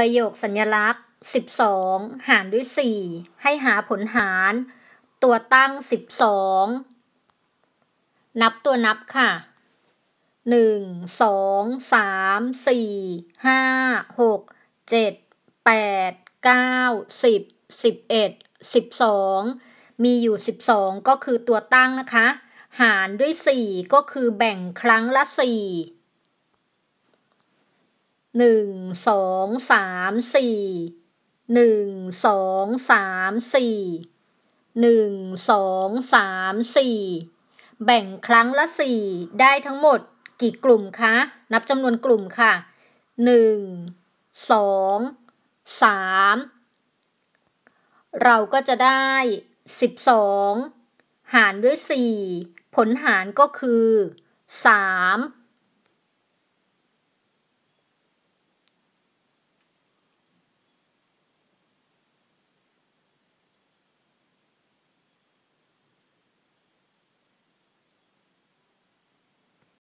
ประโยคสัญลักษณ์ 12 หารด้วย 4 ให้หาผลหาร ตัวตั้ง 12 นับตัวนับค่ะหนึ่งสองสามสี่ห้าหกเจ็ดแปดเก้าสิบสิบเอ็ดสิบสองมีอยู่สิบสองก็คือตัวตั้งนะคะ หารด้วยสี่ก็คือแบ่งครั้งละสี่หนึ่งสองสามสี่หนึ่งสองสามสี่หนึ่งสองสามสี่แบ่งครั้งละสี่ได้ทั้งหมดกี่กลุ่มคะ นับจำนวนกลุ่มค่ะหนึ่งสองสามเราก็จะได้สิบสองหารด้วยสี่ผลหารก็คือสาม